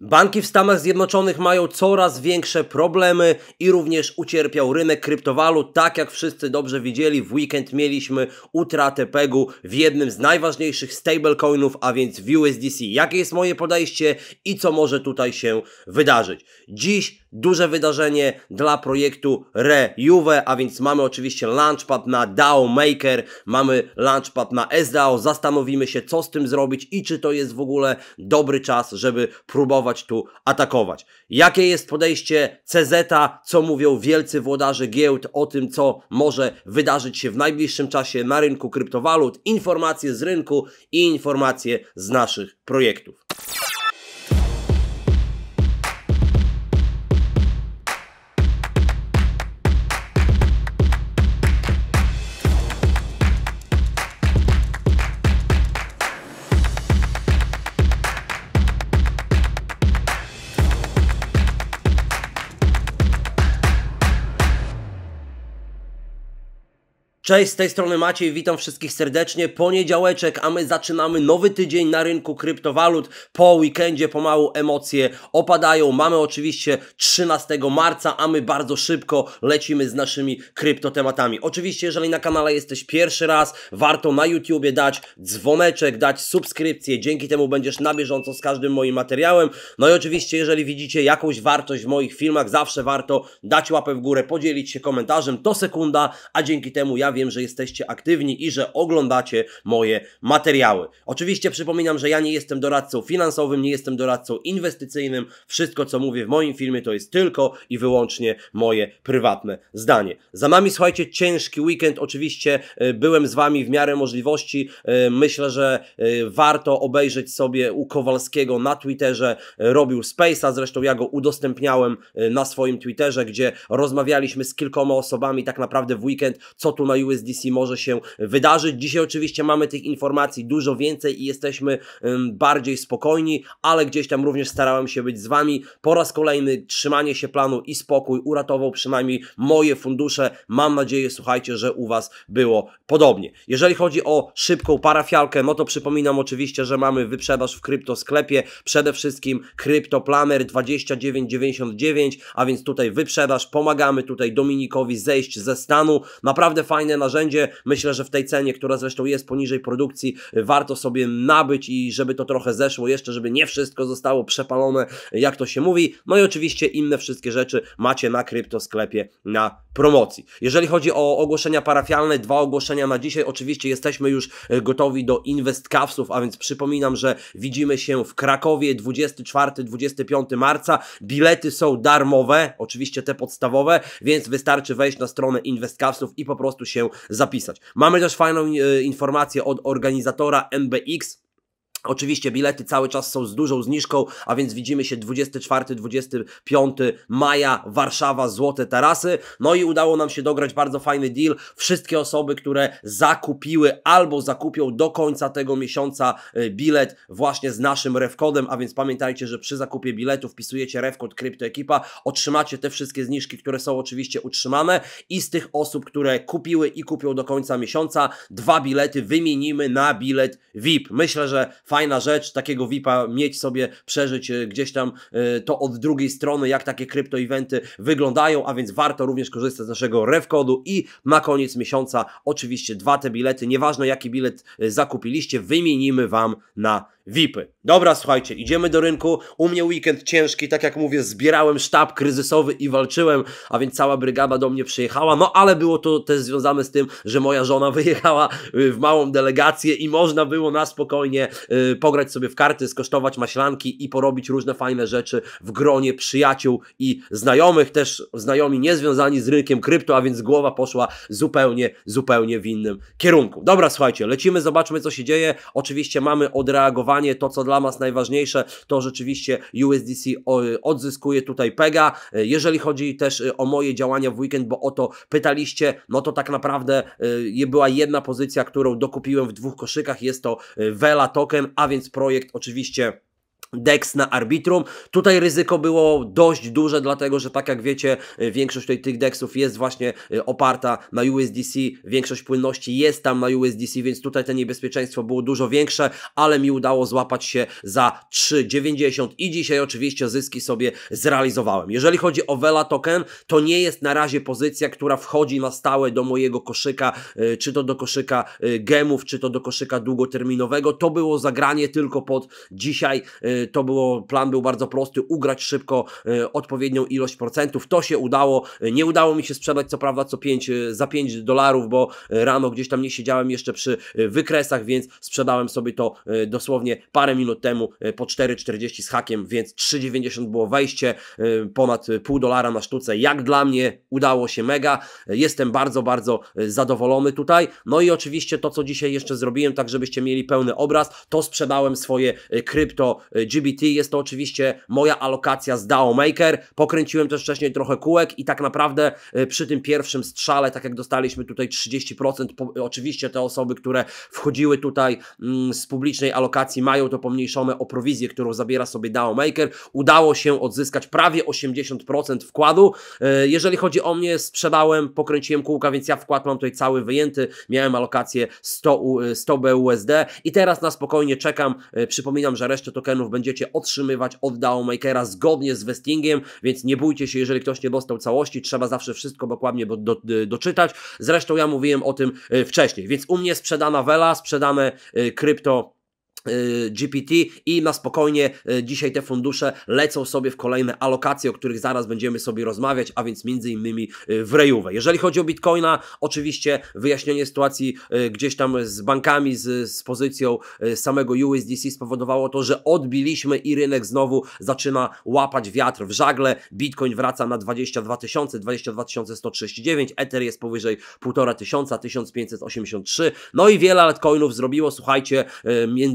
Banki w Stanach Zjednoczonych mają coraz większe problemy i również ucierpiał rynek kryptowalut. Tak jak wszyscy dobrze widzieli, w weekend mieliśmy utratę PEGu w jednym z najważniejszych stablecoinów, a więc w USDC. Jakie jest moje podejście i co może tutaj się wydarzyć? Dziś duże wydarzenie dla projektu ReJuve, a więc mamy oczywiście launchpad na DAO Maker, mamy launchpad na SDAO, zastanowimy się co z tym zrobić i czy to jest w ogóle dobry czas, żeby próbować tu atakować. Jakie jest podejście CZ, co mówią wielcy włodarze giełd o tym, co może wydarzyć się w najbliższym czasie na rynku kryptowalut, informacje z rynku i informacje z naszych projektów. Cześć, z tej strony Maciej, witam wszystkich serdecznie. Poniedziałeczek, a my zaczynamy nowy tydzień na rynku kryptowalut. Po weekendzie pomału emocje opadają. Mamy oczywiście 13 marca, a my bardzo szybko lecimy z naszymi kryptotematami. Oczywiście, jeżeli na kanale jesteś pierwszy raz, warto na YouTubie dać dzwoneczek, dać subskrypcję. Dzięki temu będziesz na bieżąco z każdym moim materiałem. No i oczywiście, jeżeli widzicie jakąś wartość w moich filmach, zawsze warto dać łapę w górę, podzielić się komentarzem. To sekunda, a dzięki temu ja wiem, że jesteście aktywni i że oglądacie moje materiały. Oczywiście przypominam, że ja nie jestem doradcą finansowym, nie jestem doradcą inwestycyjnym. Wszystko, co mówię w moim filmie, to jest tylko i wyłącznie moje prywatne zdanie. Za nami, słuchajcie, ciężki weekend. Oczywiście e, byłem z Wami w miarę możliwości. E, myślę, że e, warto obejrzeć sobie u Kowalskiego na Twitterze. Robił Space'a, zresztą ja go udostępniałem na swoim Twitterze, gdzie rozmawialiśmy z kilkoma osobami tak naprawdę w weekend, co tu na YouTube USDC może się wydarzyć. Dzisiaj oczywiście mamy tych informacji dużo więcej i jesteśmy bardziej spokojni, ale gdzieś tam również starałem się być z Wami. Po raz kolejny trzymanie się planu i spokój uratował przynajmniej moje fundusze. Mam nadzieję, słuchajcie, że u Was było podobnie. Jeżeli chodzi o szybką parafialkę, no to przypominam oczywiście, że mamy wyprzedaż w kryptosklepie, przede wszystkim Planner 29,99, a więc tutaj wyprzedaż, pomagamy tutaj Dominikowi zejść ze stanu. Naprawdę fajne narzędzie. Myślę, że w tej cenie, która zresztą jest poniżej produkcji, warto sobie nabyć i żeby to trochę zeszło jeszcze, żeby nie wszystko zostało przepalone, jak to się mówi. No i oczywiście inne wszystkie rzeczy macie na kryptosklepie na promocji. Jeżeli chodzi o ogłoszenia parafialne, dwa ogłoszenia na dzisiaj. Oczywiście jesteśmy już gotowi do InvestCavsów, a więc przypominam, że widzimy się w Krakowie 24-25 marca. Bilety są darmowe, oczywiście te podstawowe, więc wystarczy wejść na stronę InvestCavsów i po prostu się zapisać. Mamy też fajną e, informację od organizatora MBX Oczywiście bilety cały czas są z dużą zniżką, a więc widzimy się 24-25 maja, Warszawa, Złote Tarasy. No i udało nam się dograć bardzo fajny deal. Wszystkie osoby, które zakupiły albo zakupią do końca tego miesiąca y, bilet właśnie z naszym refkodem, a więc pamiętajcie, że przy zakupie biletu wpisujecie refkod Kryptoekipa, otrzymacie te wszystkie zniżki, które są oczywiście utrzymane i z tych osób, które kupiły i kupią do końca miesiąca, dwa bilety wymienimy na bilet VIP. Myślę, że fajna rzecz, takiego VIPa mieć sobie, przeżyć y, gdzieś tam y, to od drugiej strony, jak takie krypto eventy wyglądają, a więc warto również korzystać z naszego RevKodu i na koniec miesiąca oczywiście dwa te bilety, nieważne jaki bilet y, zakupiliście, wymienimy Wam na VIPy. Dobra, słuchajcie, idziemy do rynku. U mnie weekend ciężki, tak jak mówię, zbierałem sztab kryzysowy i walczyłem, a więc cała brygada do mnie przyjechała. No ale było to też związane z tym, że moja żona wyjechała y, w małą delegację i można było na spokojnie y, pograć sobie w karty, skosztować maślanki i porobić różne fajne rzeczy w gronie przyjaciół i znajomych, też znajomi niezwiązani z rynkiem krypto, a więc głowa poszła zupełnie, zupełnie w innym kierunku. Dobra, słuchajcie, lecimy, zobaczmy co się dzieje. Oczywiście mamy odreagowanie zdecydowanie to, co dla nas najważniejsze, to rzeczywiście USDC odzyskuje tutaj PEGA. E, jeżeli chodzi też e, o moje działania w weekend, bo o to pytaliście, no to tak naprawdę e, była jedna pozycja, którą dokupiłem w dwóch koszykach, jest to Vela Token, a więc projekt oczywiście Dex na arbitrum. Tutaj ryzyko było dość duże, dlatego że tak jak wiecie, y, większość tutaj tych deksów jest właśnie y, oparta na USDC, większość płynności jest tam na USDC, więc tutaj to niebezpieczeństwo było dużo większe, ale mi udało złapać się za 3,90 i dzisiaj oczywiście zyski sobie zrealizowałem. Jeżeli chodzi o Vela Token, to nie jest na razie pozycja, która wchodzi na stałe do mojego koszyka, y, czy to do koszyka gemów, czy to do koszyka długoterminowego. To było zagranie tylko pod dzisiaj to było, plan był bardzo prosty, ugrać szybko e, odpowiednią ilość procentów. To się udało. E, nie udało mi się sprzedać, co prawda, co 5, e, za 5 dolarów, bo rano gdzieś tam nie siedziałem jeszcze przy wykresach, więc sprzedałem sobie to dosłownie parę minut temu po 4,40 z hakiem, więc 3,90 było wejście, ponad pół dolara na sztuce. Jak dla mnie udało się mega. Jestem bardzo, bardzo zadowolony tutaj. No i oczywiście to, co dzisiaj jeszcze zrobiłem, tak żebyście mieli pełny obraz, to sprzedałem swoje krypto GBT jest to oczywiście moja alokacja z DAO Maker. Pokręciłem też wcześniej trochę kółek i tak naprawdę y, przy tym pierwszym strzale, tak jak dostaliśmy tutaj 30%, y, oczywiście te osoby, które wchodziły tutaj mm, z publicznej alokacji mają to pomniejszone o prowizję, którą zabiera sobie DAO Maker. Udało się odzyskać prawie 80% wkładu. Y, jeżeli chodzi o mnie, sprzedałem, pokręciłem kółka, więc ja wkład mam tutaj cały wyjęty. Miałem alokację 100, 100 BUSD i teraz na spokojnie czekam. Przypominam, że resztę tokenów będzie będziecie otrzymywać od Dowmakera zgodnie z vestingiem, więc nie bójcie się, jeżeli ktoś nie dostał całości, trzeba zawsze wszystko dokładnie do, do, y, doczytać. Zresztą ja mówiłem o tym y, wcześniej, więc u mnie sprzedana Wela, sprzedane y, krypto Y, GPT i na spokojnie y, dzisiaj te fundusze lecą sobie w kolejne alokacje, o których zaraz będziemy sobie rozmawiać, a więc między innymi y, w rejówę. Jeżeli chodzi o Bitcoina, oczywiście wyjaśnienie sytuacji gdzieś tam z bankami, z, z pozycją samego USDC spowodowało to, że odbiliśmy i rynek znowu zaczyna łapać wiatr w żagle. Bitcoin wraca na 22 tysiące, 22 139, Ether jest powyżej 1500, 1583, no i wiele altcoinów zrobiło, słuchajcie,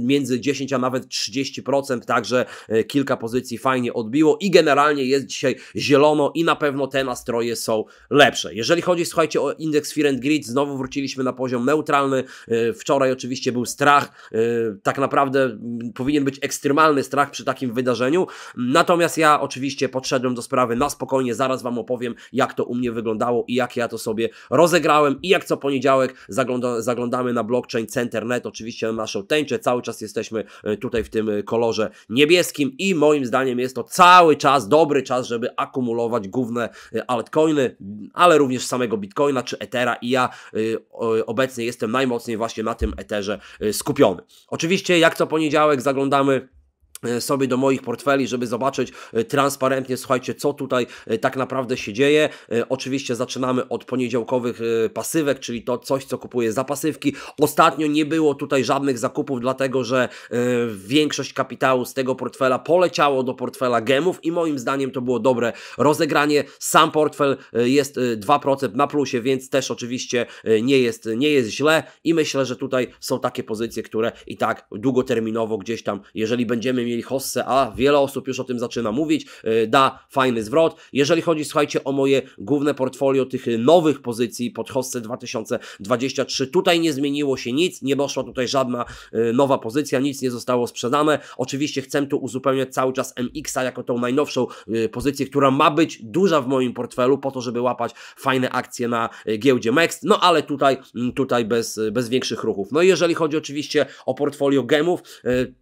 między między 10 a nawet 30%, także e, kilka pozycji fajnie odbiło i generalnie jest dzisiaj zielono i na pewno te nastroje są lepsze. Jeżeli chodzi, słuchajcie, o indeks Fear and Greed, znowu wróciliśmy na poziom neutralny. E, wczoraj oczywiście był strach, e, tak naprawdę powinien być ekstremalny strach przy takim wydarzeniu. Natomiast ja oczywiście podszedłem do sprawy na spokojnie, zaraz Wam opowiem, jak to u mnie wyglądało i jak ja to sobie rozegrałem i jak co poniedziałek zagląda, zaglądamy na blockchain Centernet, oczywiście na naszą tęczę, cały czas jest jesteśmy e, tutaj w tym e, kolorze niebieskim i moim zdaniem jest to cały czas dobry czas, żeby akumulować główne e, altcoiny, ale również samego Bitcoina czy Ethera i ja obecnie jestem najmocniej właśnie na tym Etherze skupiony. Oczywiście jak co poniedziałek zaglądamy E, sobie do moich portfeli, żeby zobaczyć e, transparentnie, słuchajcie, co tutaj e, tak naprawdę się dzieje. Oczywiście zaczynamy od poniedziałkowych pasywek, czyli to coś, co kupuję za pasywki. Ostatnio nie było tutaj żadnych zakupów, dlatego że większość kapitału z tego portfela poleciało do portfela gemów i moim zdaniem to było dobre rozegranie. Sam portfel jest 2% na plusie, więc też oczywiście nie jest, nie jest źle i myślę, że tutaj są takie pozycje, które i tak długoterminowo gdzieś tam, jeżeli będziemy mieli mieli hossę A, wiele osób już o tym zaczyna mówić, y, da fajny zwrot. Jeżeli chodzi, słuchajcie, o moje główne portfolio tych nowych pozycji pod hossę 2023, tutaj nie zmieniło się nic, nie doszła tutaj żadna y, nowa pozycja, nic nie zostało sprzedane. Oczywiście chcę tu uzupełniać cały czas MX-a jako tą najnowszą y, pozycję, która ma być duża w moim portfelu po to, żeby łapać fajne akcje na giełdzie MEX, no ale tutaj, mm, tutaj bez, bez większych ruchów. No i jeżeli chodzi oczywiście o portfolio gemów,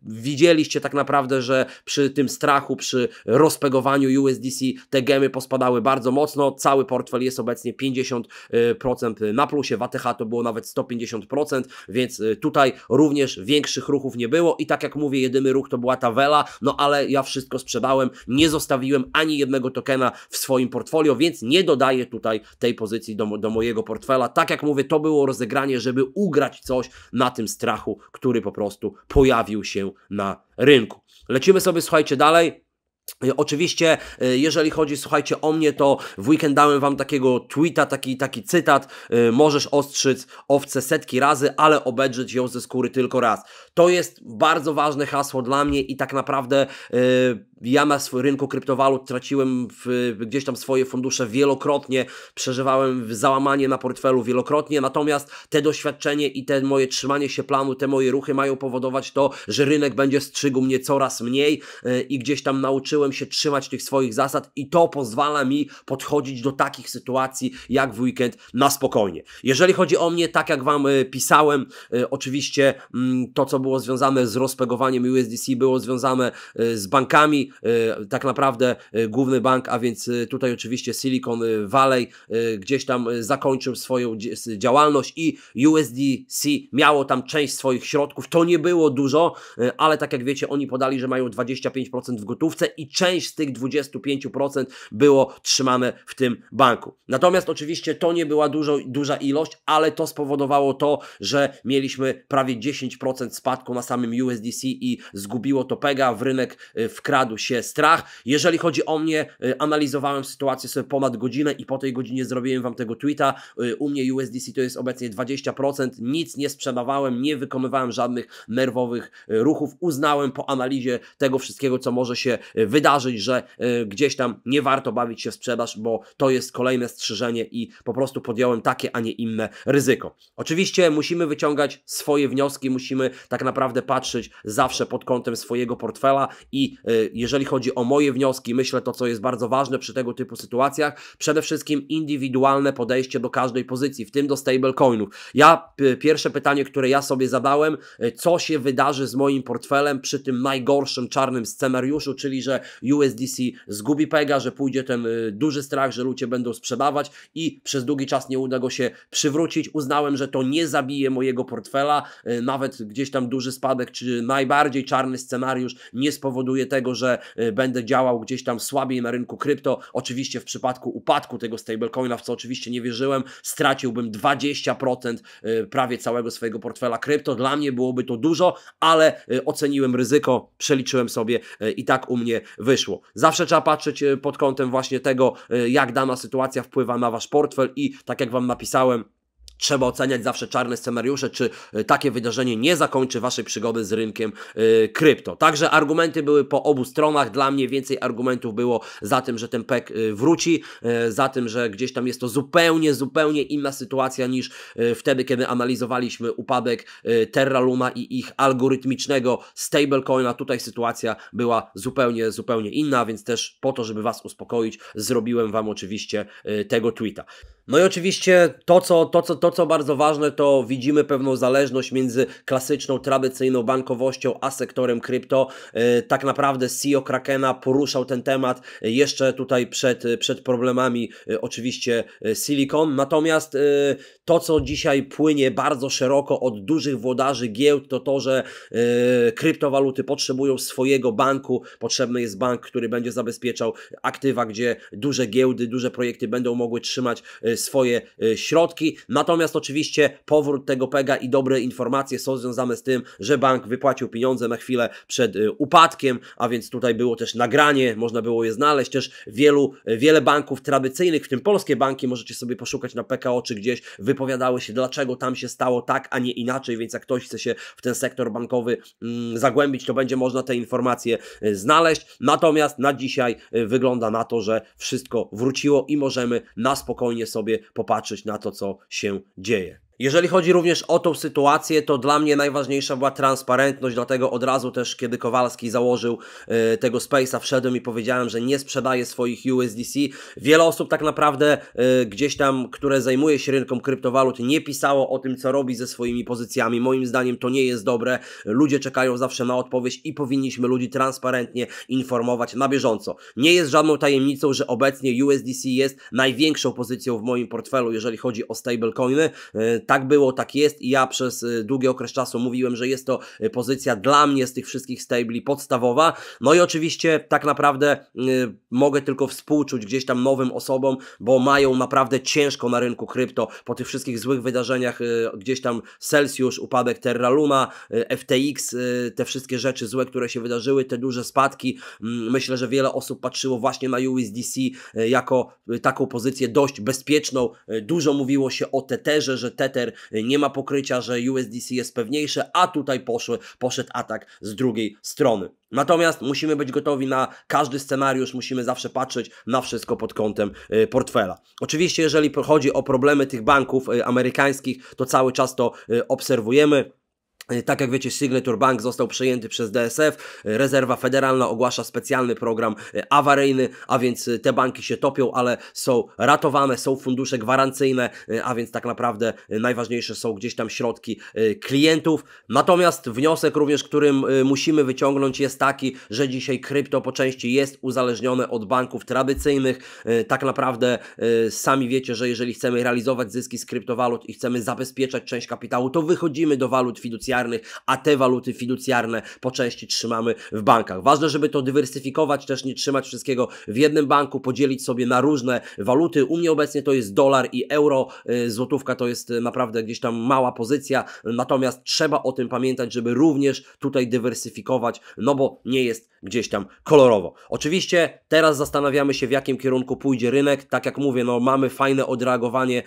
widzieliście tak naprawdę naprawdę, że przy tym strachu, przy rozpegowaniu USDC te gemy pospadały bardzo mocno. Cały portfel jest obecnie 50% y, na plusie, w ATH to było nawet 150%, więc y, tutaj również większych ruchów nie było i tak jak mówię, jedyny ruch to była ta Wela, no ale ja wszystko sprzedałem, nie zostawiłem ani jednego tokena w swoim portfolio, więc nie dodaję tutaj tej pozycji do, do mojego portfela. Tak jak mówię, to było rozegranie, żeby ugrać coś na tym strachu, który po prostu pojawił się na rynku. Lecimy sobie, słuchajcie, dalej. E, oczywiście, e, jeżeli chodzi, słuchajcie, o mnie, to w weekend dałem Wam takiego tweeta, taki, taki cytat. E, możesz ostrzyć owce setki razy, ale obedrzeć ją ze skóry tylko raz. To jest bardzo ważne hasło dla mnie i tak naprawdę... Yy, ja na rynku kryptowalut traciłem w, gdzieś tam swoje fundusze wielokrotnie, przeżywałem załamanie na portfelu wielokrotnie, natomiast te doświadczenie i te moje trzymanie się planu, te moje ruchy mają powodować to, że rynek będzie strzygł mnie coraz mniej e, i gdzieś tam nauczyłem się trzymać tych swoich zasad i to pozwala mi podchodzić do takich sytuacji jak w weekend na spokojnie. Jeżeli chodzi o mnie, tak jak Wam e, pisałem, e, oczywiście mm, to, co było związane z rozpegowaniem USDC, było związane z bankami, E, tak naprawdę e, główny bank, a więc e, tutaj oczywiście Silicon Valley gdzieś tam zakończył swoją działalność i USDC miało tam część swoich środków. To nie było dużo, ale tak jak wiecie, oni podali, że mają 25% w gotówce i część z tych 25% było trzymane w tym banku. Natomiast oczywiście to nie była dużo, duża ilość, ale to spowodowało to, że mieliśmy prawie 10% spadku na samym USDC i zgubiło to pega, w rynek wkradł się strach. Jeżeli chodzi o mnie, y, analizowałem sytuację sobie ponad godzinę i po tej godzinie zrobiłem Wam tego tweeta. Y, u mnie USDC to jest obecnie 20%, nic nie sprzedawałem, nie wykonywałem żadnych nerwowych y, ruchów. Uznałem po analizie tego wszystkiego, co może się wydarzyć, że gdzieś tam nie warto bawić się w sprzedaż, bo to jest kolejne strzyżenie i po prostu podjąłem takie, a nie inne ryzyko. Oczywiście musimy wyciągać swoje wnioski, musimy tak naprawdę patrzeć zawsze pod kątem swojego portfela i jeżeli jeżeli chodzi o moje wnioski, myślę to, co jest bardzo ważne przy tego typu sytuacjach, przede wszystkim indywidualne podejście do każdej pozycji, w tym do stablecoinów. Ja pierwsze pytanie, które ja sobie zadałem, y, co się wydarzy z moim portfelem przy tym najgorszym czarnym scenariuszu, czyli że USDC zgubi Pega, że pójdzie ten y, duży strach, że ludzie będą sprzedawać i przez długi czas nie uda go się przywrócić. Uznałem, że to nie zabije mojego portfela, y, nawet gdzieś tam duży spadek, czy najbardziej czarny scenariusz nie spowoduje tego, że Y, będę działał gdzieś tam słabiej na rynku krypto. Oczywiście w przypadku upadku tego stablecoina, w co oczywiście nie wierzyłem, straciłbym 20% y, prawie całego swojego portfela krypto. Dla mnie byłoby to dużo, ale y, oceniłem ryzyko, przeliczyłem sobie i tak u mnie wyszło. Zawsze trzeba patrzeć pod kątem właśnie tego, jak dana sytuacja wpływa na wasz portfel i tak jak wam napisałem, Trzeba oceniać zawsze czarne scenariusze, czy y, takie wydarzenie nie zakończy Waszej przygody z rynkiem y, krypto. Także argumenty były po obu stronach. Dla mnie więcej argumentów było za tym, że ten PEK y, wróci, za tym, że gdzieś tam jest to zupełnie, zupełnie inna sytuacja niż wtedy, kiedy analizowaliśmy upadek Terra Luna i ich algorytmicznego stablecoina. Tutaj sytuacja była zupełnie, zupełnie inna, więc też po to, żeby Was uspokoić, zrobiłem Wam oczywiście tego tweeta. No i oczywiście to co, to, co, to, co bardzo ważne, to widzimy pewną zależność między klasyczną, tradycyjną bankowością a sektorem krypto. E, tak naprawdę CEO Krakena poruszał ten temat jeszcze tutaj przed, przed problemami e, oczywiście e, Silicon. Natomiast to, co dzisiaj płynie bardzo szeroko od dużych włodarzy giełd, to to, że kryptowaluty potrzebują swojego banku. Potrzebny jest bank, który będzie zabezpieczał aktywa, gdzie duże giełdy, duże projekty będą mogły trzymać swoje y, środki. Natomiast oczywiście powrót tego PEGA i dobre informacje są związane z tym, że bank wypłacił pieniądze na chwilę przed y, upadkiem, a więc tutaj było też nagranie, można było je znaleźć. Też wielu, y, wiele banków tradycyjnych, w tym polskie banki, możecie sobie poszukać na PKO czy gdzieś, wypowiadały się, dlaczego tam się stało tak, a nie inaczej, więc jak ktoś chce się w ten sektor bankowy mm, zagłębić, to będzie można te informacje znaleźć. Natomiast na dzisiaj wygląda na to, że wszystko wróciło i możemy na spokojnie sobie sobie popatrzeć na to, co się dzieje. Jeżeli chodzi również o tą sytuację, to dla mnie najważniejsza była transparentność, dlatego od razu też, kiedy Kowalski założył e, tego Space'a, wszedłem i powiedziałem, że nie sprzedaje swoich USDC. Wiele osób tak naprawdę e, gdzieś tam, które zajmuje się rynkiem kryptowalut, nie pisało o tym, co robi ze swoimi pozycjami. Moim zdaniem to nie jest dobre. Ludzie czekają zawsze na odpowiedź i powinniśmy ludzi transparentnie informować na bieżąco. Nie jest żadną tajemnicą, że obecnie USDC jest największą pozycją w moim portfelu, jeżeli chodzi o stablecoiny. Y, tak było, tak jest i ja przez y, długi okres czasu mówiłem, że jest to y, pozycja dla mnie z tych wszystkich stabli podstawowa. No i oczywiście tak naprawdę y, mogę tylko współczuć gdzieś tam nowym osobom, bo mają naprawdę ciężko na rynku krypto po tych wszystkich złych wydarzeniach, gdzieś tam Celsius, upadek Terra Luma, FTX, te wszystkie rzeczy złe, które się wydarzyły, te duże spadki. Mm, myślę, że wiele osób patrzyło właśnie na USDC jako taką pozycję dość bezpieczną. Dużo mówiło się o Tetherze, że Tether Y, nie ma pokrycia, że USDC jest pewniejsze, a tutaj poszły, poszedł atak z drugiej strony. Natomiast musimy być gotowi na każdy scenariusz, musimy zawsze patrzeć na wszystko pod kątem y, portfela. Oczywiście, jeżeli chodzi o problemy tych banków y, amerykańskich, to cały czas to obserwujemy. Tak jak wiecie, Signature Bank został przejęty przez DSF, rezerwa federalna ogłasza specjalny program e, awaryjny, a więc e, te banki się topią, ale są ratowane, są fundusze gwarancyjne, e, a więc tak naprawdę najważniejsze są gdzieś tam środki klientów. Natomiast wniosek również, którym musimy wyciągnąć jest taki, że dzisiaj krypto po części jest uzależnione od banków tradycyjnych. Tak naprawdę sami wiecie, że jeżeli chcemy realizować zyski z kryptowalut i chcemy zabezpieczać część kapitału, to wychodzimy do walut fiducjalnych, fiducjarnych, a te waluty fiducjarne po części trzymamy w bankach. Ważne, żeby to dywersyfikować, też nie trzymać wszystkiego w jednym banku, podzielić sobie na różne waluty. U mnie obecnie to jest dolar i euro, y, złotówka to jest y, naprawdę gdzieś tam mała pozycja, natomiast trzeba o tym pamiętać, żeby również tutaj dywersyfikować, no bo nie jest gdzieś tam kolorowo. Oczywiście teraz zastanawiamy się, w jakim kierunku pójdzie rynek. Tak jak mówię, no mamy fajne odreagowanie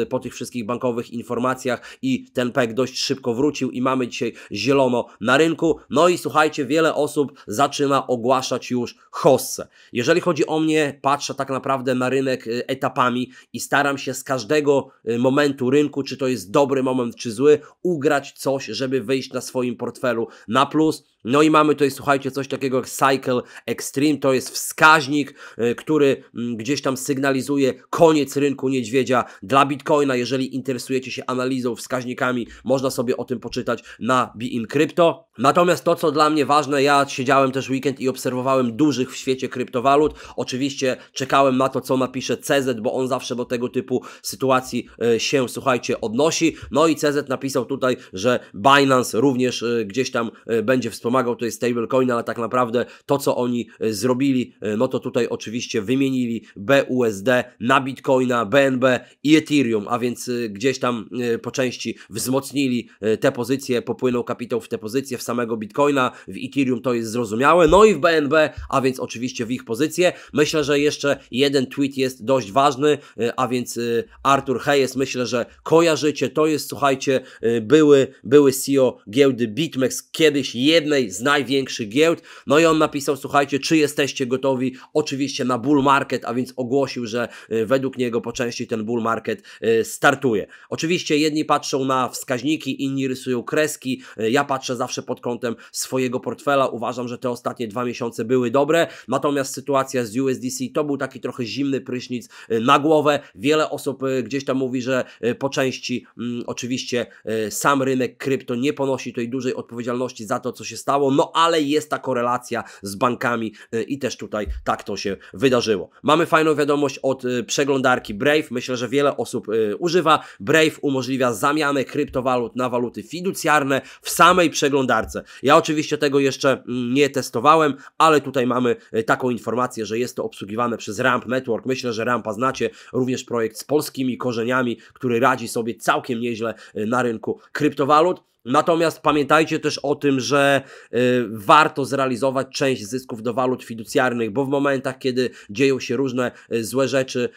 y, po tych wszystkich bankowych informacjach i ten PEG dość szybko wrócił i mamy dzisiaj zielono na rynku. No i słuchajcie, wiele osób zaczyna ogłaszać już hossę. Jeżeli chodzi o mnie, patrzę tak naprawdę na rynek y, etapami i staram się z każdego y, momentu rynku, czy to jest dobry moment, czy zły, ugrać coś, żeby wyjść na swoim portfelu na plus. No i mamy tutaj, słuchajcie, coś takiego jak Cycle Extreme, to jest wskaźnik, y, który mm, gdzieś tam sygnalizuje koniec rynku niedźwiedzia dla Bitcoina. Jeżeli interesujecie się analizą, wskaźnikami, można sobie o tym poczytać na Be Crypto. Natomiast to, co dla mnie ważne, ja siedziałem też weekend i obserwowałem dużych w świecie kryptowalut. Oczywiście czekałem na to, co napisze CZ, bo on zawsze do tego typu sytuacji e, się, słuchajcie, odnosi. No i CZ napisał tutaj, że Binance również e, gdzieś tam e, będzie wspomagał to jest stablecoin, ale tak naprawdę to, co oni zrobili, no to tutaj oczywiście wymienili BUSD na Bitcoina, BNB i Ethereum, a więc gdzieś tam po części wzmocnili te pozycje popłynął kapitał w te pozycje, w samego Bitcoina, w Ethereum to jest zrozumiałe, no i w BNB, a więc oczywiście w ich pozycje. Myślę, że jeszcze jeden tweet jest dość ważny, y, a więc y, Artur Hayes, myślę, że kojarzycie, to jest, słuchajcie, y, były, były CEO giełdy BitMEX, kiedyś jednej z największych giełd, no i on napisał, słuchajcie, czy jesteście gotowi, oczywiście na bull market, a więc ogłosił, że według niego po części ten bull market startuje. Oczywiście jedni patrzą na wskaźniki, inni rysują rysują kreski. E, ja patrzę zawsze pod kątem swojego portfela. Uważam, że te ostatnie dwa miesiące były dobre. Natomiast sytuacja z USDC to był taki trochę zimny prysznic e, na głowę. Wiele osób e, gdzieś tam mówi, że po części mm, oczywiście sam rynek krypto nie ponosi tej dużej odpowiedzialności za to, co się stało, no ale jest ta korelacja z bankami i też tutaj tak to się wydarzyło. Mamy fajną wiadomość od przeglądarki Brave. Myślę, że wiele osób używa. Brave umożliwia zamianę kryptowalut na waluty fiducjarne w samej przeglądarce. Ja oczywiście tego jeszcze mm, nie testowałem, ale tutaj mamy e, taką informację, że jest to obsługiwane przez Ramp Network. Myślę, że Rampa znacie, również projekt z polskimi korzeniami, który radzi sobie całkiem nieźle e, na rynku kryptowalut. Natomiast pamiętajcie też o tym, że y, warto zrealizować część zysków do walut fiducjarnych, bo w momentach, kiedy dzieją się różne y, złe rzeczy,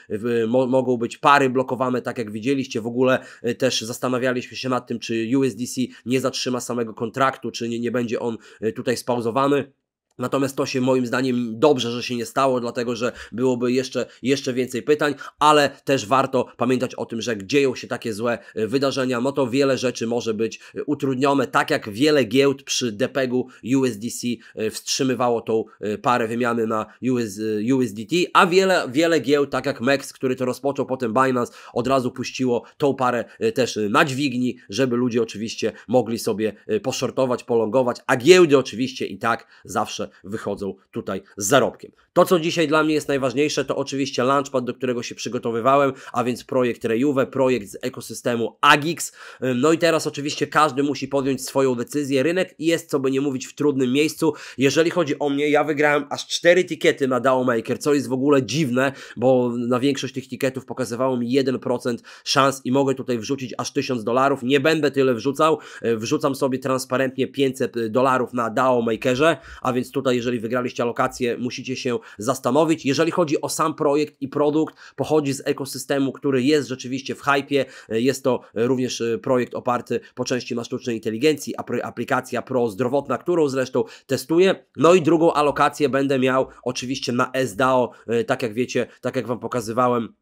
y, mo mogą być pary blokowane, tak jak widzieliście. W ogóle y, też zastanawialiśmy się nad tym, czy USDC nie zatrzyma samego kontraktu, czy nie, nie będzie on y, tutaj spauzowany. Natomiast to się moim zdaniem dobrze, że się nie stało, dlatego że byłoby jeszcze, jeszcze więcej pytań, ale też warto pamiętać o tym, że jak dzieją się takie złe e, wydarzenia, no to wiele rzeczy może być e, utrudnione, tak jak wiele giełd przy depegu USDC e, wstrzymywało tą parę wymiany na US, USDT, a wiele, wiele giełd, tak jak MEX, który to rozpoczął, potem Binance od razu puściło tą parę też na dźwigni, żeby ludzie oczywiście mogli sobie poszortować, polongować, a giełdy oczywiście i tak zawsze wychodzą tutaj z zarobkiem. To, co dzisiaj dla mnie jest najważniejsze, to oczywiście launchpad, do którego się przygotowywałem, a więc projekt Rejuve, projekt z ekosystemu Agix. No i teraz oczywiście każdy musi podjąć swoją decyzję. Rynek jest, co by nie mówić, w trudnym miejscu. Jeżeli chodzi o mnie, ja wygrałem aż cztery tikety na DAO Maker, co jest w ogóle dziwne, bo na większość tych tiketów pokazywało mi 1% szans i mogę tutaj wrzucić aż 1000 dolarów. Nie będę tyle wrzucał, wrzucam sobie transparentnie 500 dolarów na DAO Makerze, a więc tutaj, jeżeli wygraliście alokację, musicie się zastanowić. Jeżeli chodzi o sam projekt i produkt, pochodzi z ekosystemu, który jest rzeczywiście w hypie. Jest to również e, projekt oparty po części na sztucznej inteligencji, aplikacja prozdrowotna, którą zresztą testuję. No i drugą alokację będę miał oczywiście na SDAO, e, tak jak wiecie, tak jak Wam pokazywałem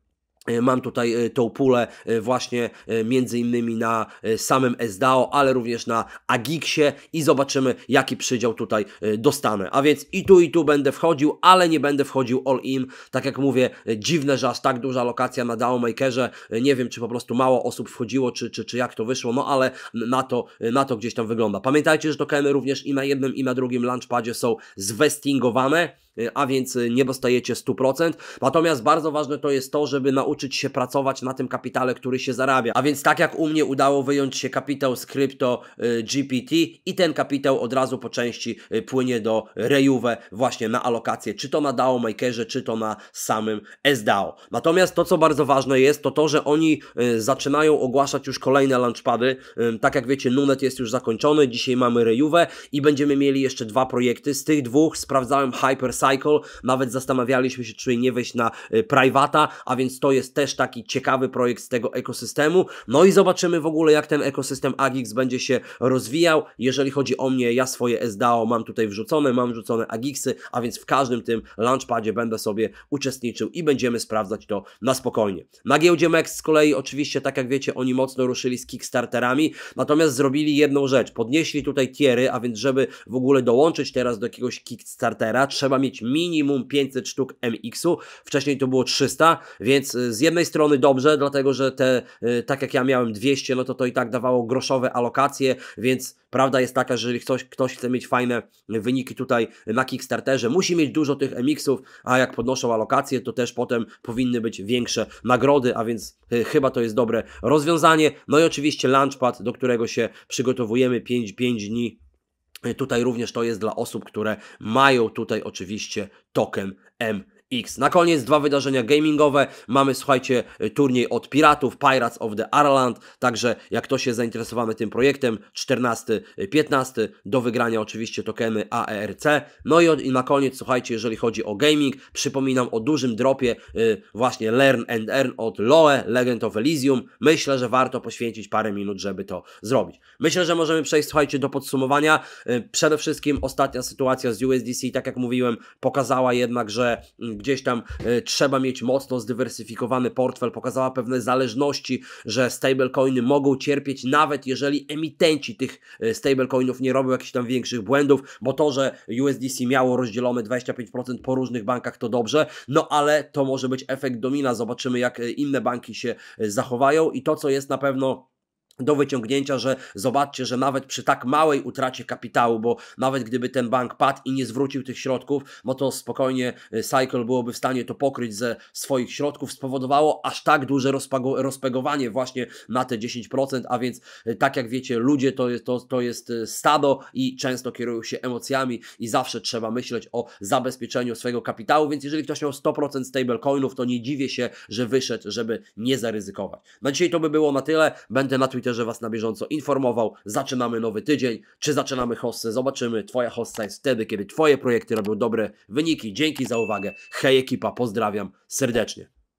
E, mam tutaj e, tą pulę e, właśnie między innymi na samym SDAO, ale również na Agixie i zobaczymy jaki przydział tutaj dostanę. A więc i tu i tu będę wchodził, ale nie będę wchodził all in. Tak jak mówię, dziwne, że aż tak duża lokacja na DAO Makerze. Nie wiem, czy po prostu mało osób wchodziło, czy, czy, czy jak to wyszło, no ale na to, na to gdzieś tam wygląda. Pamiętajcie, że tokeny również i na jednym i na drugim launchpadzie są zwestingowane a więc y, nie dostajecie 100%. Natomiast bardzo ważne to jest to, żeby nauczyć się pracować na tym kapitale, który się zarabia. A więc tak jak u mnie udało wyjąć się kapitał z krypto y, GPT i ten kapitał od razu po części y, płynie do Rejuve właśnie na alokację, czy to na DAO Makerze, czy to na samym SDAO. Natomiast to, co bardzo ważne jest, to to, że oni zaczynają ogłaszać już kolejne launchpady. Tak jak wiecie, Nunet jest już zakończony, dzisiaj mamy Rejuve i będziemy mieli jeszcze dwa projekty. Z tych dwóch sprawdzałem Hyper Cycle. Nawet zastanawialiśmy się, czy nie wejść na y, privata, a więc to jest też taki ciekawy projekt z tego ekosystemu. No i zobaczymy w ogóle, jak ten ekosystem Agix będzie się rozwijał. Jeżeli chodzi o mnie, ja swoje SDAO mam tutaj wrzucone, mam wrzucone Agixy, a więc w każdym tym launchpadzie będę sobie uczestniczył i będziemy sprawdzać to na spokojnie. Na giełdzie Max z kolei oczywiście, tak jak wiecie, oni mocno ruszyli z Kickstarterami, natomiast zrobili jedną rzecz, podnieśli tutaj tiery, a więc żeby w ogóle dołączyć teraz do jakiegoś Kickstartera, trzeba mieć minimum 500 sztuk MX-u, wcześniej to było 300, więc y, z jednej strony dobrze, dlatego że te, y, tak jak ja miałem 200, no to to i tak dawało groszowe alokacje, więc prawda jest taka, że jeżeli ktoś, ktoś chce mieć fajne wyniki tutaj na Kickstarterze, musi mieć dużo tych MX-ów, a jak podnoszą alokacje, to też potem powinny być większe nagrody, a więc y, chyba to jest dobre rozwiązanie. No i oczywiście Launchpad, do którego się przygotowujemy 5, 5 dni Tutaj również to jest dla osób, które mają tutaj oczywiście token M X. Na koniec dwa wydarzenia gamingowe. Mamy, słuchajcie, turniej od Piratów, Pirates of the Arland. Także jak ktoś jest zainteresowany tym projektem, 14-15 do wygrania oczywiście tokeny AERC. No i, od, i na koniec, słuchajcie, jeżeli chodzi o gaming, przypominam o dużym dropie y, właśnie Learn and Earn od Loe, Legend of Elysium. Myślę, że warto poświęcić parę minut, żeby to zrobić. Myślę, że możemy przejść, słuchajcie, do podsumowania. Y, przede wszystkim ostatnia sytuacja z USDC, tak jak mówiłem, pokazała jednak, że mm, gdzieś tam e, trzeba mieć mocno zdywersyfikowany portfel, pokazała pewne zależności, że stablecoiny mogą cierpieć nawet jeżeli emitenci tych e, stablecoinów nie robią jakichś tam większych błędów, bo to, że USDC miało rozdzielone 25% po różnych bankach to dobrze, no ale to może być efekt domina, zobaczymy jak e, inne banki się zachowają i to co jest na pewno do wyciągnięcia, że zobaczcie, że nawet przy tak małej utracie kapitału, bo nawet gdyby ten bank padł i nie zwrócił tych środków, no to spokojnie y, Cycle byłoby w stanie to pokryć ze swoich środków, spowodowało aż tak duże rozpegowanie właśnie na te 10%, a więc y, tak jak wiecie, ludzie to jest, to, to jest y, stado i często kierują się emocjami i zawsze trzeba myśleć o zabezpieczeniu swojego kapitału, więc jeżeli ktoś miał 100% stablecoinów, to nie dziwię się, że wyszedł, żeby nie zaryzykować. Na dzisiaj to by było na tyle, będę na Twitterze Twitterze Was na bieżąco informował. Zaczynamy nowy tydzień. Czy zaczynamy hossę? Zobaczymy. Twoja hossa jest wtedy, kiedy Twoje projekty robią dobre wyniki. Dzięki za uwagę. Hej ekipa, pozdrawiam serdecznie.